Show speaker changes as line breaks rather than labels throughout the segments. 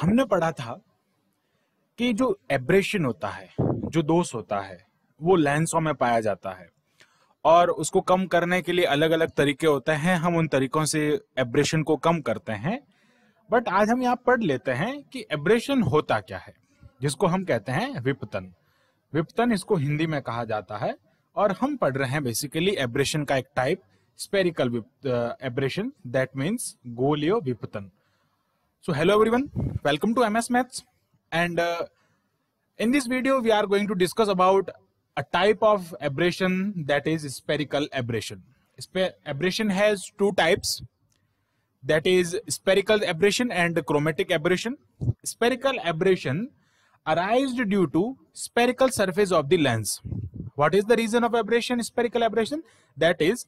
हमने पढ़ा था कि जो एब्रेशन होता है जो दोष होता है वो लेंसों में पाया जाता है और उसको कम करने के लिए अलग अलग तरीके होते हैं हम उन तरीकों से एब्रेशन को कम करते हैं बट आज हम यहाँ पढ़ लेते हैं कि एब्रेशन होता क्या है जिसको हम कहते हैं विपतन विपतन इसको हिंदी में कहा जाता है और हम पढ़ रहे हैं बेसिकली एब्रेशन का एक type spherical aberration that means गोलियो विपतन So hello everyone, welcome to MS Maths and uh, in this video we are going to discuss about a type of abrasion that is spherical abrasion. Sper abrasion has two types that is spherical abrasion and chromatic abrasion. Spherical abrasion arises due to spherical surface of the lens. What is the reason of abrasion, spherical abrasion? That is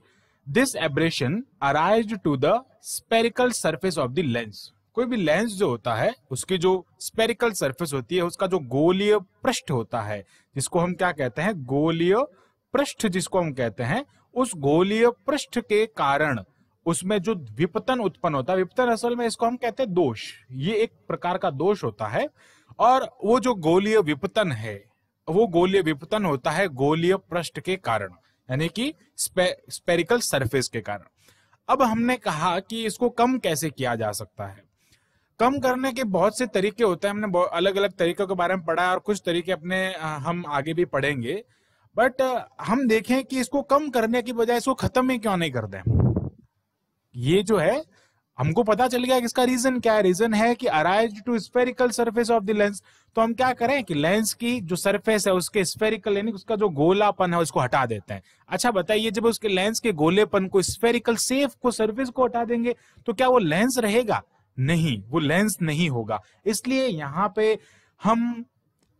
this abrasion arises to the spherical surface of the lens कोई भी lens जो होता है उसकी जो spherical surface होती है उसका जो गोलीय पृष्ठ होता है जिसको हम क्या कहते हैं गोलीय पृष्ठ जिसको हम कहते हैं उस गोलीय पृष्ठ के कारण उसमें जो विपतन उत्पन्न होता है विपतन असल में इसको हम कहते हैं दोष ये एक प्रकार का दोष होता है और वो जो गोलीय विपतन है वो गोलीय विपतन होता है गोलीय पृष्ठ के कारण यानी कि स्पे, स्पेरिकल सरफेस के कारण अब हमने कहा कि इसको कम कैसे किया जा सकता है कम करने के बहुत से तरीके होते हैं हमने अलग अलग तरीकों के बारे में पढ़ा है और कुछ तरीके अपने हम आगे भी पढ़ेंगे बट हम देखें कि इसको कम करने की बजाय इसको खत्म ही क्यों नहीं कर दें ये जो है हमको पता चल गया कि इसका रीजन क्या है रीजन है कि arise to spherical surface of the lens तो हम क्या करें कि लेंस की जो सरफेस है उसके स्पेरिकल यानी उसका जो गोलापन है उसको हटा देते हैं अच्छा बताइए जब उसके लेंस के गोलेपन को स्पेरिकल सेफ को सरफेस को हटा देंगे तो क्या वो लेंस रहेगा नहीं वो लेंस नहीं होगा इसलिए यहाँ पे हम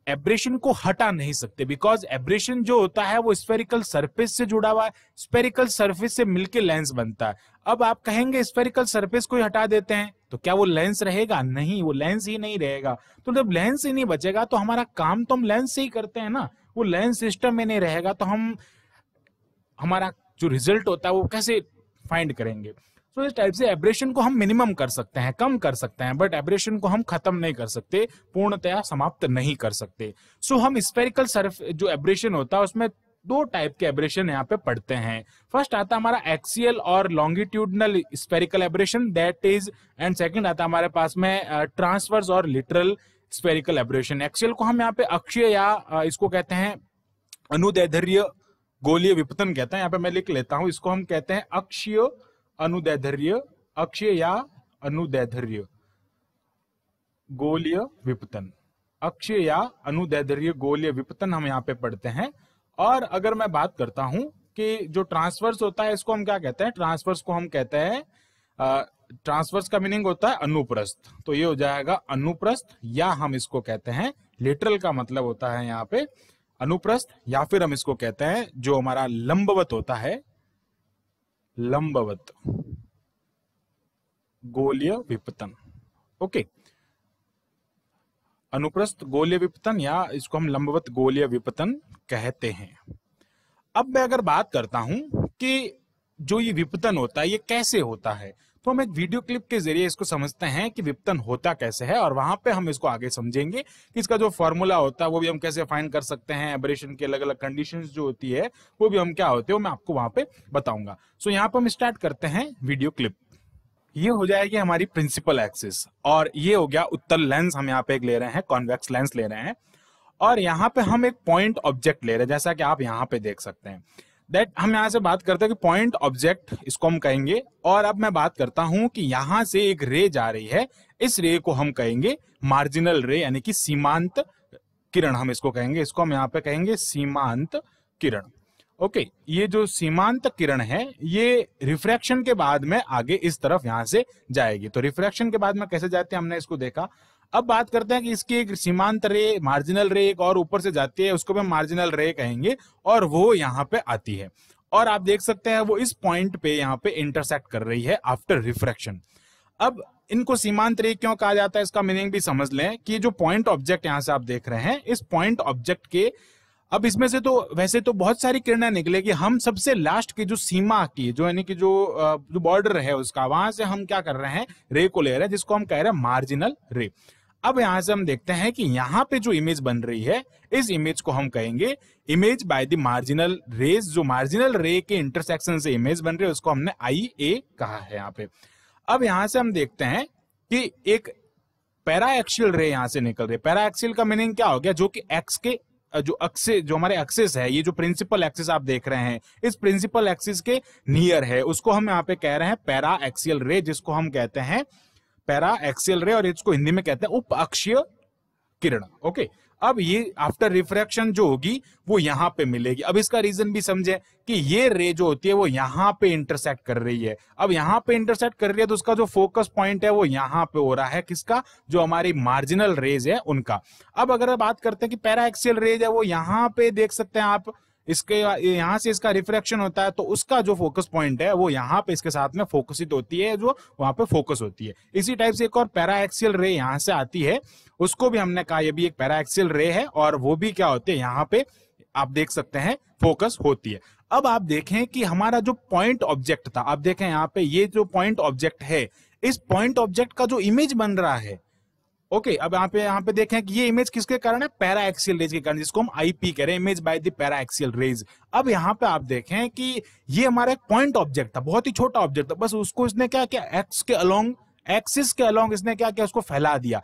एब्रेशन को हटा नहीं सकते बिकॉज एब्रेशन जो होता है वो स्पेरिकल सरफेस से जुड़ा हुआ है स्पेरिकल सरफेस से मिलके लेंस बनता है अब आप कहेंगे स्पेरिकल सरफेस को ही हटा देते हैं तो क्या वो लेंस रहेगा नहीं वो लेंस ही नहीं रहेगा तो जब लेंस ही नहीं बचेगा तो हमारा काम तो हम लेंस से ही करते हैं ना वो लेंस सिस्टम में नहीं रहेगा तो हम हमारा जो रिजल्ट होता है वो कैसे फाइंड करेंगे सो इस टाइप से एब्रेशन को हम मिनिमम कर सकते हैं कम कर सकते हैं बट एब्रेशन को हम खत्म नहीं कर सकते पूर्णतया समाप्त नहीं कर सकते सो हम स्पेरिकल सर्फ जो एब्रेशन होता है उसमें दो टाइप के एब्रेशन यहाँ पे पढ़ते हैं फर्स्ट आता हमारा एक्सियल और longitudinal spherical aberration that is and second आता हमारे पास में ट्रांसवर्स और लिटरल स्पेरिकल एब्रेशन एक्सियल को हम यहाँ पे अक्षय या इसको कहते हैं अनुदैधर्य गोलीय विपतन कहते हैं यहाँ पे मैं लिख लेता हूं इसको हम कहते हैं अक्षीय अनुदैधर्य अक्षय या अनुदैधर्य गोलीय विपतन अक्षय या अनुदैधर्य गोलीय विपतन हम यहाँ पे पढ़ते हैं और अगर मैं बात करता हूं कि जो ट्रांसवर्स होता है इसको हम क्या कहते हैं ट्रांसवर्स को हम कहते हैं ट्रांसवर्स का मीनिंग होता है अनुप्रस्थ तो ये हो जाएगा अनुप्रस्थ या हम इसको कहते हैं लेटरल का मतलब होता है यहाँ पे अनुप्रस्थ या फिर हम इसको कहते हैं जो हमारा लंबवत होता है लंबवत गोलीय विपतन ओके अनुप्रस्थ गोलीय विपतन या इसको हम लंबवत गोलीय विपतन कहते हैं अब मैं अगर बात करता हूं कि जो ये विपतन होता है ये कैसे होता है तो हम एक वीडियो क्लिप के जरिए इसको समझते हैं कि विपतन होता कैसे है और वहां पे हम इसको आगे समझेंगे कि इसका जो फॉर्मूला होता है वो भी हम कैसे फाइन कर सकते हैं एबरेशन की अलग अलग कंडीशन जो होती है वो भी हम क्या होते हो मैं आपको वहां पे बताऊंगा सो यहाँ पे हम स्टार्ट करते हैं वीडियो क्लिप ये हो जाएगी हमारी प्रिंसिपल एक्सिस और ये हो गया उत्तर लेंस हम यहाँ पे एक ले रहे हैं कॉन्वेक्स लेंस ले रहे हैं और यहाँ पे हम एक पॉइंट ऑब्जेक्ट ले रहे हैं जैसा कि आप यहाँ पे देख सकते हैं दैट हम यहाँ से बात करते हैं कि पॉइंट ऑब्जेक्ट इसको हम कहेंगे और अब मैं बात करता हूं कि यहां से एक रे जा रही है इस रे को हम कहेंगे मार्जिनल रे यानी कि सीमांत किरण हम इसको कहेंगे इसको हम यहाँ पे कहेंगे सीमांत किरण ओके ये जो सीमांत किरण है ये रिफ्रैक्शन के बाद में आगे इस तरफ यहां से जाएगी तो रिफ्रैक्शन के बाद में कैसे जाते हैं हमने इसको देखा अब बात करते हैं कि इसकी एक सीमांत रे मार्जिनल रे एक और ऊपर से जाती है उसको भी मार्जिनल रे कहेंगे और वो यहाँ पे आती है और आप देख सकते हैं वो इस पॉइंट पे यहाँ पे इंटरसेक्ट कर रही है आफ्टर रिफ्रैक्शन अब इनको सीमांत रे क्यों कहा जाता है इसका मीनिंग भी समझ लें कि जो पॉइंट ऑब्जेक्ट यहाँ से आप देख रहे हैं इस पॉइंट ऑब्जेक्ट के अब इसमें से तो वैसे तो बहुत सारी किरणें निकलेगी हम सबसे लास्ट की जो सीमा की जो यानी कि जो जो बॉर्डर है उसका वहां से हम क्या कर रहे हैं रे को ले रहे हैं जिसको हम कह रहे हैं मार्जिनल रे अब यहां से हम देखते हैं कि यहां पे जो इमेज बन रही है इस इमेज को हम कहेंगे image by the marginal rays जो मार्जिनल रे के इंटरसेक्शन से इमेज बन रही है उसको हमने आई ए कहा है यहाँ पे अब यहां से हम देखते हैं कि एक पैरा एक्सियल रे यहां से निकल रही है पैरा एक्सियल का मीनिंग क्या हो गया जो कि एक्स के जो अक्से जो हमारे एक्सेस है ये जो प्रिंसिपल एक्सिस आप देख रहे हैं इस प्रिंसिपल एक्सिस के नियर है उसको हम यहाँ पे कह रहे हैं पैरा एक्सियल रे जिसको हम कहते हैं पैरा एक्सियल रे और इसको हिंदी में कहते हैं उप अक्षीय किरण ओके अब ये आफ्टर रिफ्रैक्शन जो होगी वो यहाँ पे मिलेगी अब इसका रीजन भी समझे कि ये रे जो होती है वो यहाँ पे इंटरसेक्ट कर रही है अब यहाँ पे इंटरसेक्ट कर रही है तो उसका जो फोकस पॉइंट है वो यहाँ पे हो रहा है किसका जो हमारी मार्जिनल रेज है उनका अब अगर बात करते हैं कि पैरा एक्सियल रेज है वो यहाँ पे देख सकते हैं आप इसके यहाँ से इसका रिफ्रेक्शन होता है तो उसका जो फोकस पॉइंट है वो यहाँ पे इसके साथ में फोकसित होती है जो वहां पे फोकस होती है इसी टाइप से एक और पैराएक्सियल रे यहाँ से आती है उसको भी हमने कहा ये भी एक पैराएक्सियल रे है और वो भी क्या होते हैं यहाँ पे आप देख सकते हैं फोकस होती है अब आप देखें कि हमारा जो पॉइंट ऑब्जेक्ट था आप देखें यहाँ पे ये जो पॉइंट ऑब्जेक्ट है इस पॉइंट ऑब्जेक्ट का जो इमेज बन रहा है ओके okay, अब यहाँ पे यहाँ पे देखें कि ये इमेज किसके कारण है पैरा एक्सियल रेज के कारण जिसको हम आईपी कह रहे हैं image by the paraxial rays अब यहाँ पे आप देखें कि ये हमारा एक पॉइंट ऑब्जेक्ट था बहुत ही छोटा ऑब्जेक्ट था बस उसको इसने क्या किया एक्स के अलोंग एक्सिस के अलोंग इसने क्या किया उसको फैला दिया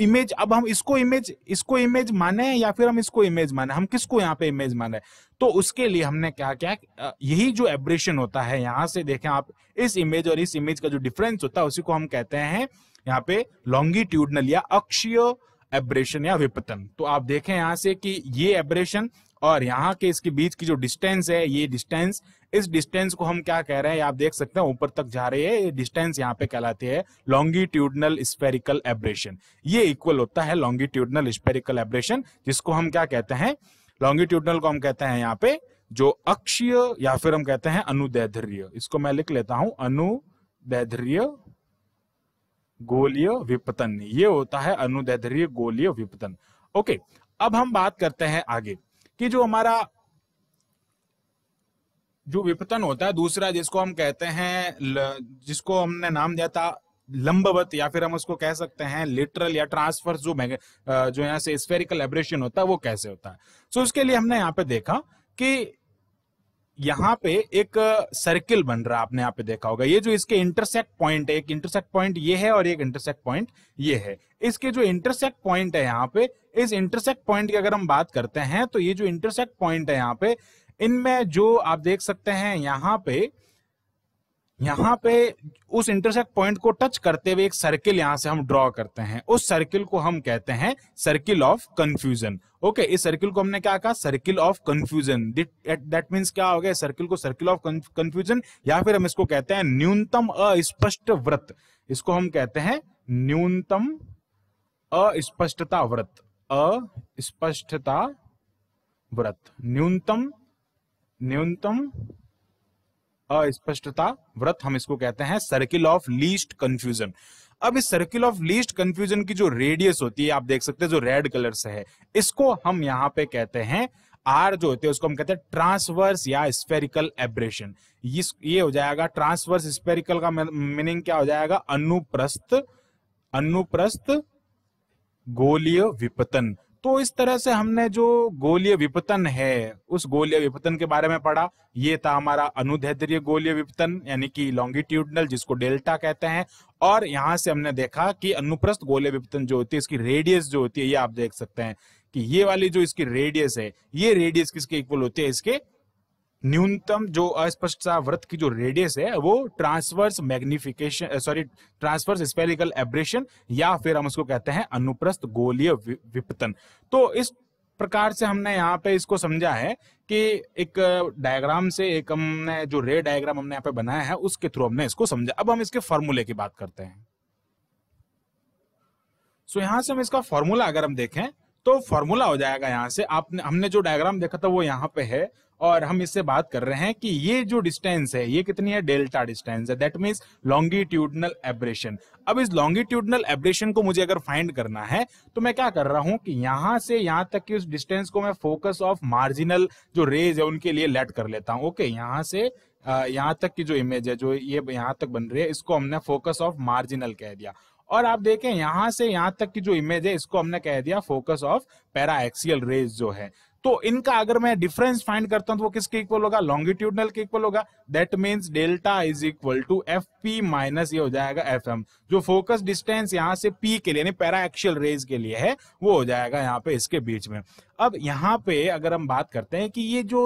इमेज अब हम इसको इमेज इसको इमेज माने या फिर हम इसको इमेज माने हम किसको यहाँ पे इमेज माने तो उसके लिए हमने क्या क्या यही जो एब्रेशन होता है यहाँ से देखें आप इस इमेज और इस इमेज का जो डिफरेंस होता है उसी को हम कहते हैं यहाँ पे लॉन्गिट्यूडनल या अक्षीय एब्रेशन या विपतन तो आप देखें यहां से कि ये एब्रेशन और यहाँ के इसके बीच की जो डिस्टेंस है ये डिस्टेंस इस डिस्टेंस को हम क्या कह रहे हैं आप देख सकते हैं ऊपर तक जा रहे हैं ये डिस्टेंस यहाँ पे कहलाती है लॉन्गिट्यूडनल स्पेरिकल एब्रेशन ये इक्वल होता है लॉन्गिट्यूडनल स्पेरिकल एब्रेशन जिसको हम क्या कहते हैं लॉन्गिट्यूडनल को हम कहते हैं यहाँ पे जो अक्षीय या फिर हम कहते हैं अनुदैधर्य इसको मैं लिख लेता हूं अनुदैधर्य गोलीय विपतन ये होता है अनुदैधरीय गोलीय विपतन ओके अब हम बात करते हैं आगे कि जो हमारा जो विपतन होता है दूसरा जिसको हम कहते हैं जिसको हमने नाम दिया था लंबवत या फिर हम उसको कह सकते हैं लिटरल या ट्रांसफर जो जो यहाँ से स्फेरिकल एब्रेशन होता है वो कैसे होता है सो so, उसके लिए हमने यहाँ पे देखा कि यहाँ पे एक सर्किल बन रहा है आपने यहाँ पे देखा होगा ये जो इसके इंटरसेक्ट पॉइंट है एक इंटरसेक्ट पॉइंट ये है और एक इंटरसेक्ट पॉइंट ये है इसके जो इंटरसेक्ट पॉइंट है यहाँ पे इस इंटरसेक्ट पॉइंट की अगर हम बात करते हैं तो ये जो इंटरसेक्ट पॉइंट है यहाँ पे इनमें जो आप देख सकते हैं यहाँ पे यहाँ पे उस इंटरसेक्ट पॉइंट को टच करते हुए एक सर्किल यहाँ से हम ड्रॉ करते हैं उस सर्किल को हम कहते हैं सर्किल ऑफ कंफ्यूजन ओके इस सर्किल को हमने क्या कहा circle of confusion that means क्या हो गया सर्किल को सर्किल ऑफ कंफ्यूजन या फिर हम इसको कहते हैं न्यूनतम अस्पष्ट व्रत इसको हम कहते हैं न्यूनतम अस्पष्टता व्रत अस्पष्टता व्रत न्यूनतम न्यूनतम अस्पष्टता व्रत हम इसको कहते हैं सर्किल ऑफ लीस्ट कंफ्यूजन अब इस सर्किल ऑफ लीस्ट कंफ्यूजन की जो रेडियस होती है आप देख सकते हैं जो रेड कलर से है इसको हम यहाँ पे कहते हैं आर जो होते हैं उसको हम कहते हैं ट्रांसवर्स या स्पेरिकल एब्रेशन ये हो जाएगा ट्रांसवर्स स्पेरिकल का मीनिंग क्या हो जाएगा अनुप्रस्थ अनुप्रस्थ गोलीय विपतन तो इस तरह से हमने जो गोलीय विपतन है उस गोलीय विपतन के बारे में पढ़ा ये था हमारा अनुदैर्ध्य गोलीय विपतन यानी कि लॉन्गिट्यूडनल जिसको डेल्टा कहते हैं और यहां से हमने देखा कि अनुप्रस्थ गोलीय विपतन जो होती है इसकी रेडियस जो होती है ये आप देख सकते हैं कि ये वाली जो इसकी रेडियस है ये रेडियस किसके इक्वल होती है इसके न्यूनतम जो अस्पष्टता वृत्त की जो रेडियस है वो transverse magnification sorry transverse spherical aberration या फिर हम उसको कहते हैं अनुप्रस्थ गोलीय विपतन तो इस प्रकार से हमने यहाँ पे इसको समझा है कि एक डायग्राम से एक हमने जो रे डायग्राम हमने यहाँ पे बनाया है उसके थ्रू हमने इसको समझा अब हम इसके फॉर्मूले की बात करते हैं सो so, से हम इसका फॉर्मूला अगर हम देखें तो फॉर्मूला हो जाएगा यहाँ से आपने हमने जो डायग्राम देखा था वो यहाँ पे है और हम इससे बात कर रहे हैं कि ये जो डिस्टेंस है ये कितनी है डेल्टा डिस्टेंस है दैट मीन्स लॉन्गिट्यूडनल एब्रेशन अब इस लॉन्गिट्यूडनल एब्रेशन को मुझे अगर फाइंड करना है तो मैं क्या कर रहा हूं कि यहां से यहां तक की उस डिस्टेंस को मैं फोकस ऑफ मार्जिनल जो रेज है उनके लिए लेट कर लेता हूं ओके यहाँ यहां से यहाँ तक की जो इमेज है जो ये यहाँ तक बन रही है इसको हमने फोकस ऑफ मार्जिनल कह दिया और आप देखें यहां से यहां तक की जो इमेज है इसको हमने कह दिया focus of paraxial rays जो है तो इनका अगर मैं डिफरेंस फाइंड करता हूं तो वो किसके इक्वल होगा लॉन्गिट्यूडनल के इक्वल होगा that means delta is equal to F P minus ये हो जाएगा एफ एम जो फोकस डिस्टेंस यहां से पी के लिए पैरा एक्शियल रेज के लिए है वो हो जाएगा यहाँ पे इसके बीच में अब यहाँ पे अगर हम बात करते हैं कि ये जो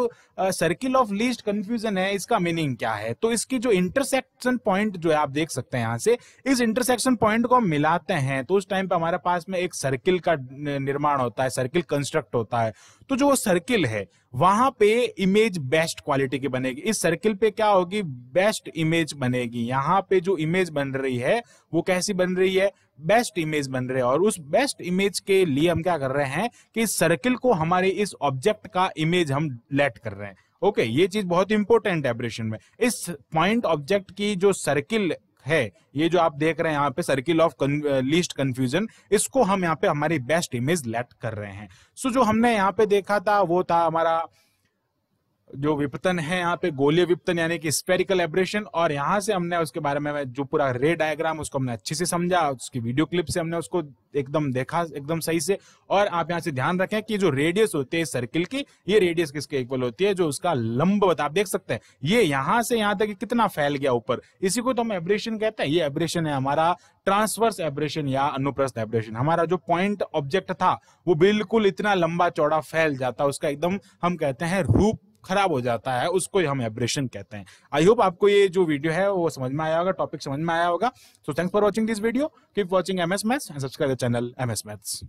सर्किल ऑफ लीस्ट कंफ्यूजन है इसका मीनिंग क्या है तो इसकी जो इंटरसेक्शन पॉइंट जो है आप देख सकते हैं यहाँ से इस इंटरसेक्शन पॉइंट को हम मिलाते हैं तो उस टाइम पे हमारे पास में एक सर्किल का निर्माण होता है सर्किल कंस्ट्रक्ट होता है तो जो वो सर्किल है वहां पे इमेज बेस्ट क्वालिटी की बनेगी इस सर्किल पे क्या होगी बेस्ट इमेज बनेगी यहाँ पे जो इमेज बन रही है वो कैसी बन रही है बेस्ट इमेज बन रहे हैं और उस बेस्ट इमेज के लिए हम क्या कर रहे हैं कि सर्किल को हमारे इस ऑब्जेक्ट का इमेज हम लेट कर रहे हैं ओके ये चीज बहुत इंपॉर्टेंट है एब्रेशन में इस पॉइंट ऑब्जेक्ट की जो सर्किल है ये जो आप देख रहे हैं यहाँ पे सर्किल ऑफ लीस्ट कंफ्यूजन इसको हम यहाँ पे हमारी बेस्ट इमेज लेट कर रहे हैं सो so, जो हमने यहाँ पे देखा था वो था हमारा जो विपतन है यहाँ पे गोलीय विपतन यानी कि स्पेरिकल एब्रेशन और यहाँ से हमने उसके बारे में जो पूरा रे डायग्राम उसको हमने अच्छे से समझा उसकी वीडियो क्लिप से हमने उसको एकदम देखा एकदम सही से और आप यहाँ से ध्यान रखें कि जो रेडियस होती है सर्किल की ये रेडियस किसके इक्वल होती है जो उसका लंब होता आप देख सकते हैं ये यहाँ से यहाँ तक कितना फैल गया ऊपर इसी को तो हम एब्रेशन कहते हैं ये एब्रेशन है हमारा ट्रांसवर्स एब्रेशन या अनुप्रस्थ एब्रेशन हमारा जो पॉइंट ऑब्जेक्ट था वो बिल्कुल इतना लंबा चौड़ा फैल जाता उसका एकदम हम कहते हैं रूप खराब हो जाता है उसको हम एब्रेशन कहते हैं आई होप आपको ये जो वीडियो है वो समझ में आया होगा टॉपिक समझ में आया होगा so thanks for watching this video keep watching M S maths and subscribe the channel M S maths